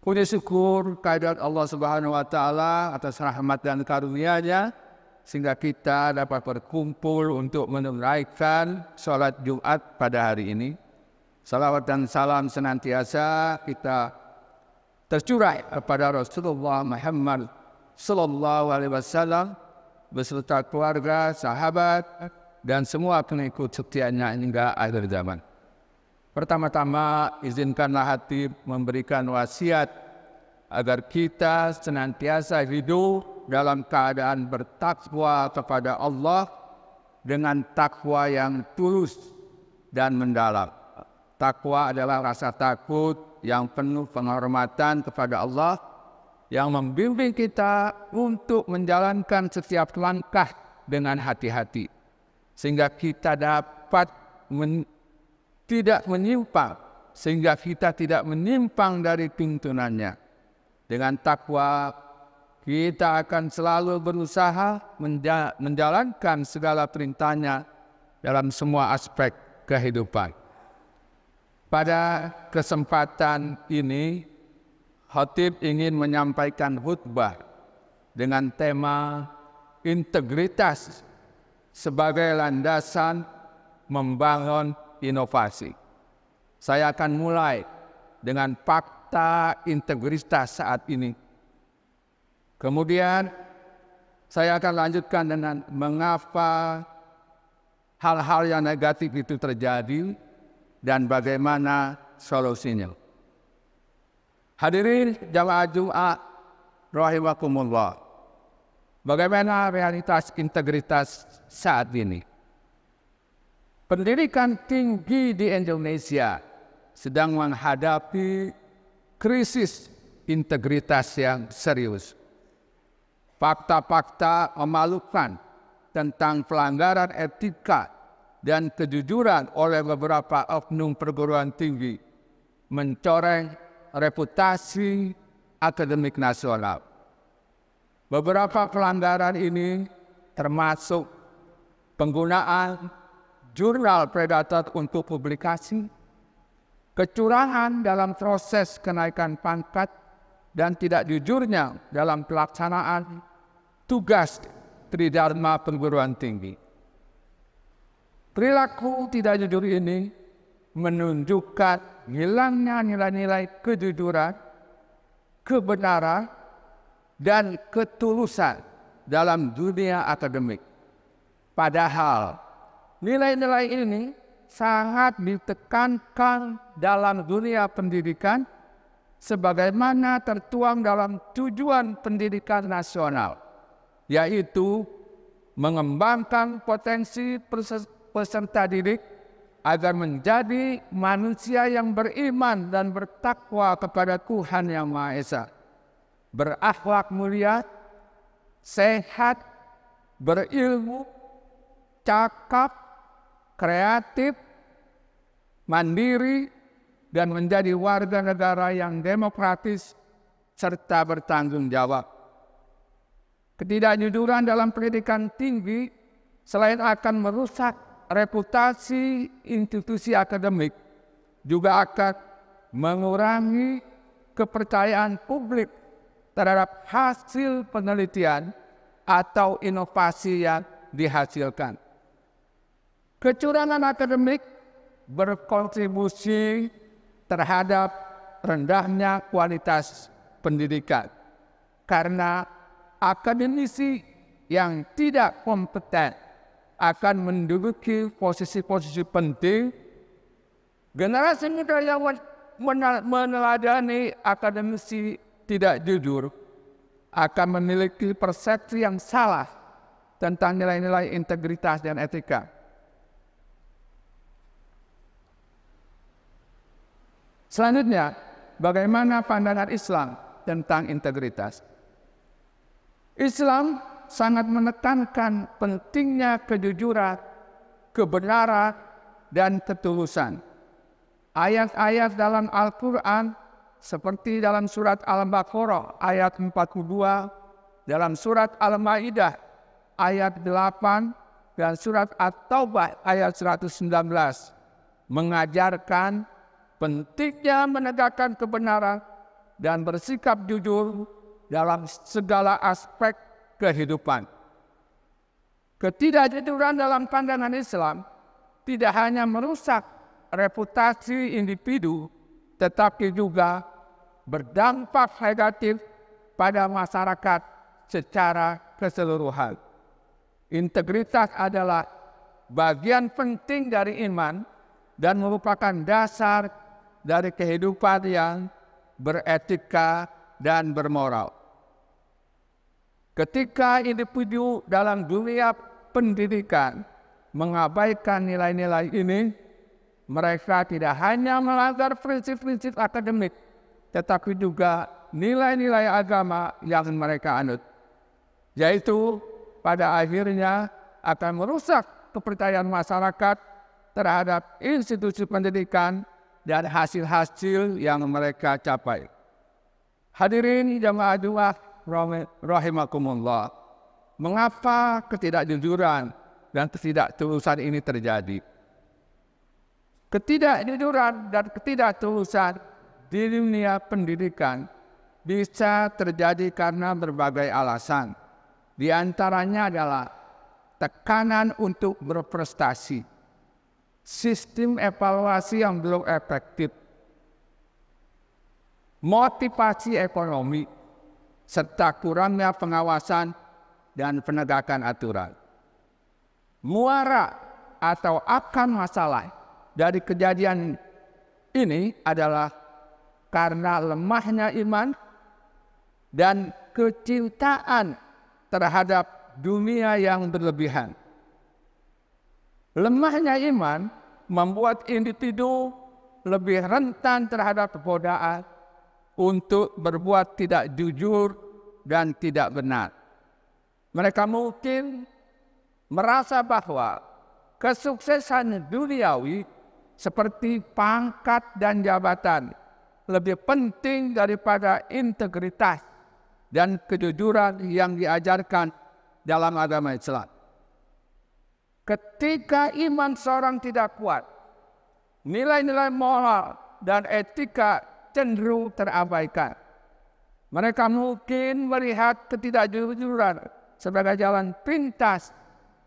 Puji syukur kehadirat Allah Subhanahu wa taala atas rahmat dan karunia-Nya sehingga kita dapat berkumpul untuk menunaikan sholat Jumat pada hari ini. Salawat dan salam senantiasa kita tercurah kepada Rasulullah Muhammad Sallallahu Alaihi Wasallam beserta keluarga, sahabat, dan semua pengikut setianya hingga akhir zaman. Pertama-tama izinkanlah hati memberikan wasiat agar kita senantiasa hidup dalam keadaan bertakwa kepada Allah dengan takwa yang tulus dan mendalam. Takwa adalah rasa takut yang penuh penghormatan kepada Allah yang membimbing kita untuk menjalankan setiap langkah dengan hati-hati sehingga kita dapat men tidak menyimpang sehingga kita tidak menyimpang dari pintunannya. Dengan takwa kita akan selalu berusaha menjalankan segala perintahnya dalam semua aspek kehidupan. Pada kesempatan ini, Khotib ingin menyampaikan khutbah dengan tema integritas sebagai landasan membangun inovasi. Saya akan mulai dengan fakta integritas saat ini. Kemudian saya akan lanjutkan dengan mengapa hal-hal yang negatif itu terjadi dan bagaimana solusinya. Hadirin jamaah Jum'at rahimakumullah. Bagaimana realitas integritas saat ini? pendidikan tinggi di Indonesia sedang menghadapi krisis integritas yang serius. Fakta-fakta memalukan tentang pelanggaran etika dan kejujuran oleh beberapa oknum perguruan tinggi mencoreng reputasi akademik nasional. Beberapa pelanggaran ini termasuk penggunaan jurnal predator untuk publikasi, kecurangan dalam proses kenaikan pangkat, dan tidak jujurnya dalam pelaksanaan tugas Tridharma perguruan tinggi. Perilaku tidak jujur ini menunjukkan hilangnya nilai-nilai kejujuran, kebenaran, dan ketulusan dalam dunia akademik. Padahal nilai-nilai ini sangat ditekankan dalam dunia pendidikan sebagaimana tertuang dalam tujuan pendidikan nasional yaitu mengembangkan potensi peserta didik agar menjadi manusia yang beriman dan bertakwa kepada Tuhan Yang Maha Esa berakhlak mulia sehat berilmu cakap kreatif, mandiri, dan menjadi warga negara yang demokratis serta bertanggung jawab. Ketidakjujuran dalam pendidikan tinggi selain akan merusak reputasi institusi akademik, juga akan mengurangi kepercayaan publik terhadap hasil penelitian atau inovasi yang dihasilkan. Kecurangan akademik berkontribusi terhadap rendahnya kualitas pendidikan. Karena akademisi yang tidak kompeten akan menduduki posisi-posisi penting. Generasi muda yang meneladani akademisi tidak jujur akan memiliki persepsi yang salah tentang nilai-nilai integritas dan etika. Selanjutnya, bagaimana pandangan Islam tentang integritas? Islam sangat menekankan pentingnya kejujuran, kebenaran, dan ketulusan. Ayat-ayat dalam Al-Quran seperti dalam surat Al-Baqarah ayat 42, dalam surat Al-Ma'idah ayat 8, dan surat At-Taubah ayat 119 mengajarkan pentingnya menegakkan kebenaran dan bersikap jujur dalam segala aspek kehidupan. Ketidakjujuran dalam pandangan Islam tidak hanya merusak reputasi individu, tetapi juga berdampak negatif pada masyarakat secara keseluruhan. Integritas adalah bagian penting dari iman dan merupakan dasar dari kehidupan yang beretika dan bermoral. Ketika individu dalam dunia pendidikan mengabaikan nilai-nilai ini, mereka tidak hanya melanggar prinsip-prinsip akademik, tetapi juga nilai-nilai agama yang mereka anut. Yaitu pada akhirnya akan merusak kepercayaan masyarakat terhadap institusi pendidikan dan hasil-hasil yang mereka capai. Hadirin jamaah dua rahimakumullah. Mengapa ketidakjujuran dan ketidaktulusan ini terjadi? Ketidakjujuran dan ketidaktulusan di dunia pendidikan bisa terjadi karena berbagai alasan. Di antaranya adalah tekanan untuk berprestasi sistem evaluasi yang belum efektif, motivasi ekonomi, serta kurangnya pengawasan dan penegakan aturan. Muara atau akan masalah dari kejadian ini adalah karena lemahnya iman dan kecintaan terhadap dunia yang berlebihan. Lemahnya iman membuat individu lebih rentan terhadap godaan untuk berbuat tidak jujur dan tidak benar. Mereka mungkin merasa bahwa kesuksesan duniawi seperti pangkat dan jabatan lebih penting daripada integritas dan kejujuran yang diajarkan dalam agama Islam. Ketika iman seorang tidak kuat, nilai-nilai moral dan etika cenderung terabaikan. Mereka mungkin melihat ketidakjujuran sebagai jalan pintas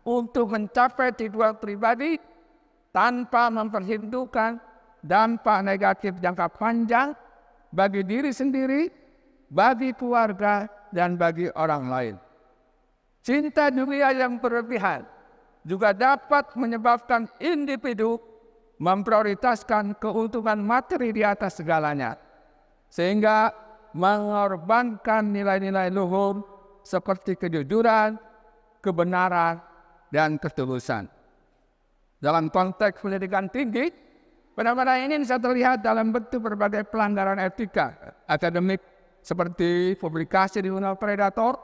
untuk mencapai tujuan pribadi tanpa memperhitungkan dampak negatif jangka panjang bagi diri sendiri, bagi keluarga, dan bagi orang lain. Cinta dunia yang berlebihan juga dapat menyebabkan individu memprioritaskan keuntungan materi di atas segalanya, sehingga mengorbankan nilai-nilai luhur seperti kejujuran, kebenaran, dan ketulusan. Dalam konteks pendidikan tinggi, Fenomena ini bisa terlihat dalam bentuk berbagai pelanggaran etika akademik seperti publikasi di jurnal predator,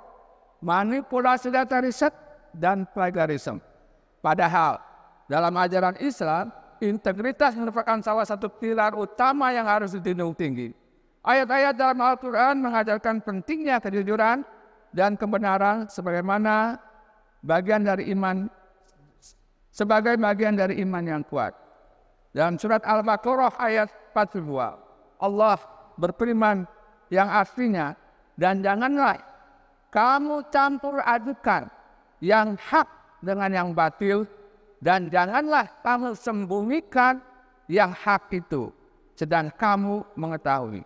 manipulasi data riset, dan plagiarisme. Padahal dalam ajaran Islam, integritas merupakan salah satu pilar utama yang harus ditindung tinggi. Ayat-ayat dalam Al-Quran mengajarkan pentingnya kejujuran dan kebenaran sebagaimana bagian dari iman sebagai bagian dari iman yang kuat. Dalam surat Al-Baqarah ayat 42, Allah berfirman yang artinya, dan janganlah kamu campur adukan yang hak dengan yang batil dan janganlah kamu sembunyikan yang hak itu sedang kamu mengetahui.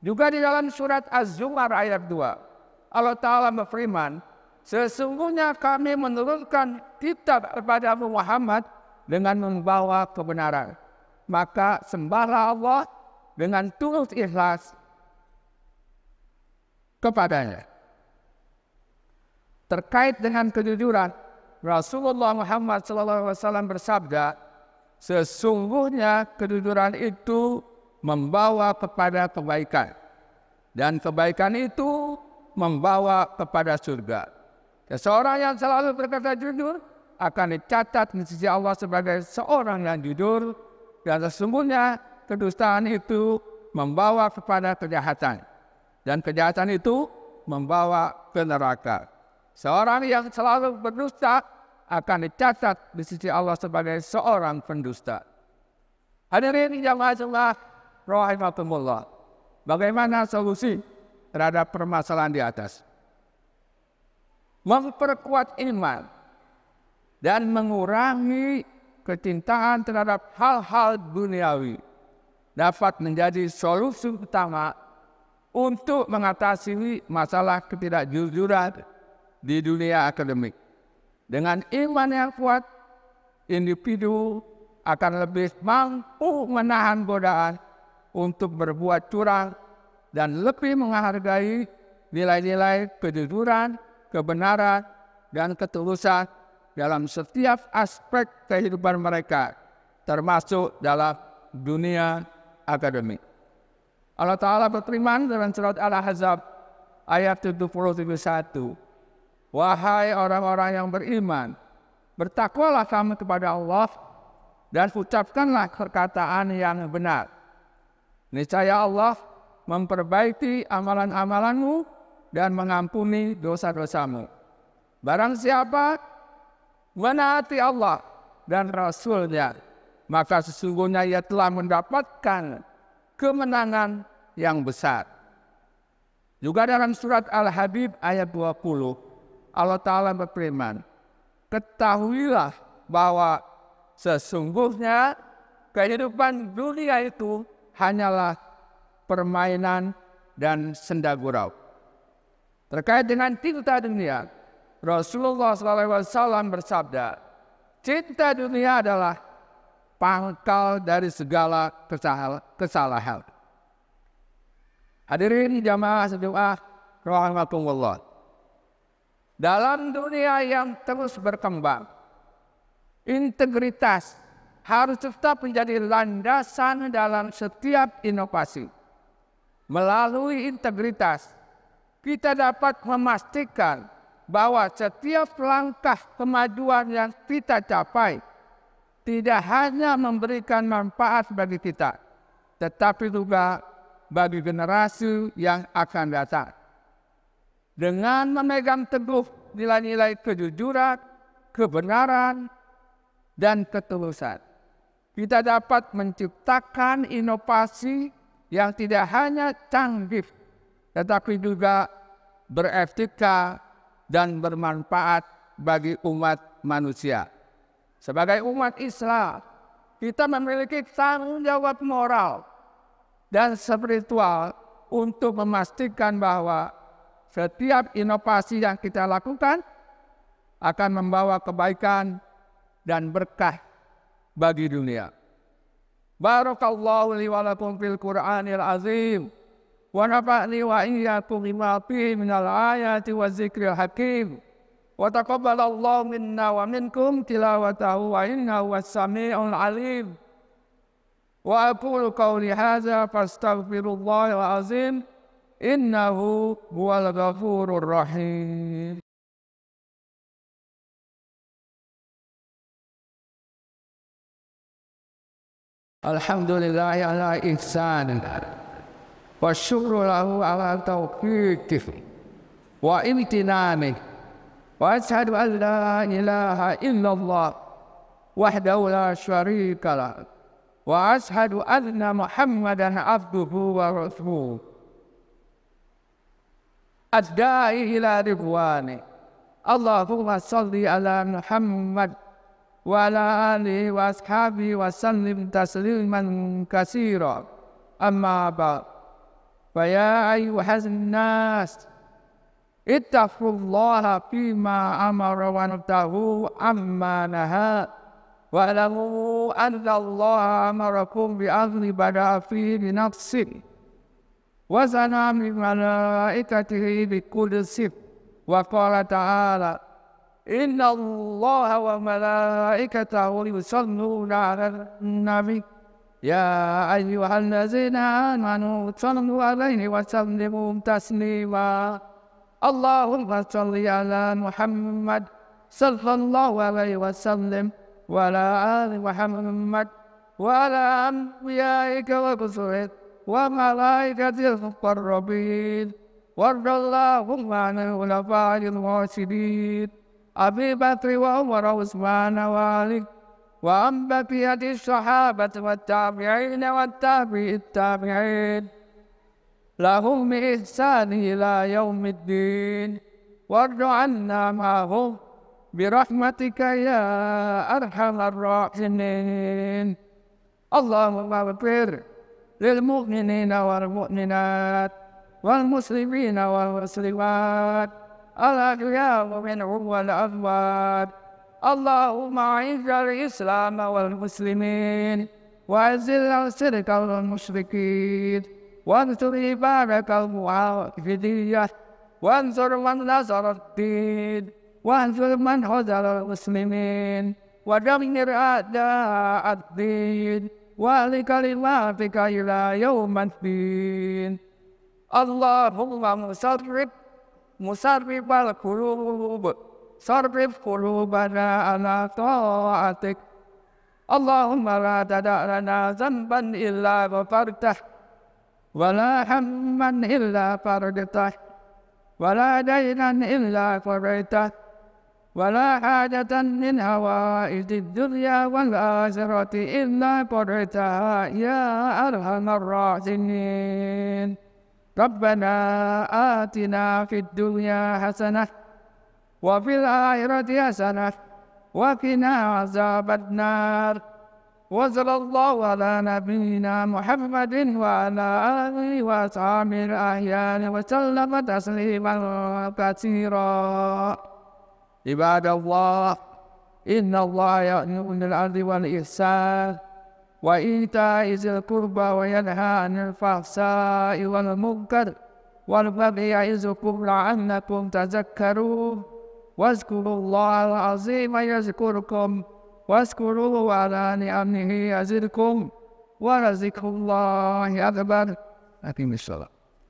Juga di dalam surat Az-Zumar ayat 2 Allah Ta'ala berfirman Sesungguhnya kami menurunkan kitab kepada Muhammad dengan membawa kebenaran. Maka sembahlah Allah dengan tulus ikhlas kepadanya. Terkait dengan kejujuran, Rasulullah Muhammad SAW bersabda, sesungguhnya kejujuran itu membawa kepada kebaikan dan kebaikan itu membawa kepada surga. Seseorang yang selalu berkata jujur akan dicatat di sisi Allah sebagai seorang yang jujur dan sesungguhnya kedustaan itu membawa kepada kejahatan dan kejahatan itu membawa ke neraka. Seorang yang selalu berdusta akan dicatat di sisi Allah sebagai seorang pendusta. Hadirin yang masalah rahimakumullah. Bagaimana solusi terhadap permasalahan di atas? Memperkuat iman dan mengurangi kecintaan terhadap hal-hal duniawi dapat menjadi solusi utama untuk mengatasi masalah ketidakjujuran di dunia akademik. Dengan iman yang kuat, individu akan lebih mampu menahan godaan untuk berbuat curang dan lebih menghargai nilai-nilai kejujuran, kebenaran, dan ketulusan dalam setiap aspek kehidupan mereka, termasuk dalam dunia akademik. Allah Ta'ala berfirman dalam surat Al-Ahzab ayat 71. Wahai orang-orang yang beriman, bertakwalah kamu kepada Allah dan ucapkanlah perkataan yang benar. Niscaya Allah memperbaiki amalan-amalanmu dan mengampuni dosa-dosamu. Barang siapa menaati Allah dan Rasulnya, maka sesungguhnya ia telah mendapatkan kemenangan yang besar. Juga dalam surat Al-Habib ayat 20, Allah Ta'ala berfirman, ketahuilah bahwa sesungguhnya kehidupan dunia itu hanyalah permainan dan senda gurau. Terkait dengan cinta dunia, Rasulullah SAW bersabda, cinta dunia adalah pangkal dari segala kesalahan. Hadirin jamaah sejumlah, rahmatullah. Dalam dunia yang terus berkembang, integritas harus tetap menjadi landasan dalam setiap inovasi. Melalui integritas, kita dapat memastikan bahwa setiap langkah kemajuan yang kita capai tidak hanya memberikan manfaat bagi kita, tetapi juga bagi generasi yang akan datang dengan memegang teguh nilai-nilai kejujuran, kebenaran, dan ketulusan. Kita dapat menciptakan inovasi yang tidak hanya canggih, tetapi juga beretika dan bermanfaat bagi umat manusia. Sebagai umat Islam, kita memiliki tanggung jawab moral dan spiritual untuk memastikan bahwa setiap inovasi yang kita lakukan akan membawa kebaikan dan berkah bagi dunia. Barakallahu li wa lakum fil Qur'anil azim. Wa nafa'ni wa iyyakum bima fihi minal ayati wa zikril hakim. Wa taqabbalallahu minna wa minkum tilawatahu wa innahu was-sami'ul alim. Wa aqulu qawli hadza al azim. إنه هو الغفور الرحيم الحمد لله على إحسان والشكر له على توفيقه وامتنانه وأشهد أن لا إله إلا الله وحده لا شريك له وأشهد أن محمدا عبده ورسوله الداعي إلى رضوانه اللهم صل على محمد وعلى آله وأصحابه وسلم تسليما كثيرا أما بعد فيا أيها الناس اتقوا الله فيما أمر وانتهوا عما نهى واعلموا أن الله أمركم بأن بدأ فيه بنفسه وزنا من ملائكته بكل سر وقال تعالى إن الله وملائكته يصلون على النبي يا أيها الذين آمنوا صلوا عليه وسلموا تسليما اللهم صل على محمد صلى الله عليه وسلم وعلى آل محمد وعلى أنبيائك ورسلك وملائكة المقربين وارض اللهم عن الخلفاء الراشدين أبي بكر وعمر وعثمان وعلي وعن بقية الصحابة والتابعين والتابعي التابعين لهم بإحسان إلى يوم الدين وارض عنا معهم برحمتك يا أرحم الراحمين اللهم اغفر للمؤمنين والمؤمنات والمسلمين والمسلمات الأغنياء منهم والأموات اللهم أعز الإسلام والمسلمين وأذل الشرك والمشركين وانصر عبادك المعافدية وانصر من نصر الدين وانصر من هزل المسلمين ودمر أعداء الدين ولكلماتك إلى يوم الدين اللهم مسرب مسرب القلوب صرف قلوبنا على طاعتك اللهم لا تدع لنا ذنبا إلا غفرته ولا هما إلا فرجته ولا دينا إلا قضيته ولا حاجة من هوائج الدنيا والآخرة إلا قرعتها يا أرحم الراحمين ربنا آتنا في الدنيا حسنة وفي الآخرة حسنة وقنا عذاب النار وصلى الله على نبينا محمد وعلى آله وأصحابه الأحيان وسلم تسليما كثيرا عباد الله إن الله يأمر بالعدل والإحسان وإيتاء ذي القربى وينهى عن الفحشاء والمنكر والبغي يعظكم لعلكم تذكرون واذكروا الله العظيم يذكركم واشكروه على نعمه يزدكم ورزق الله أكبر أقيم الصلاة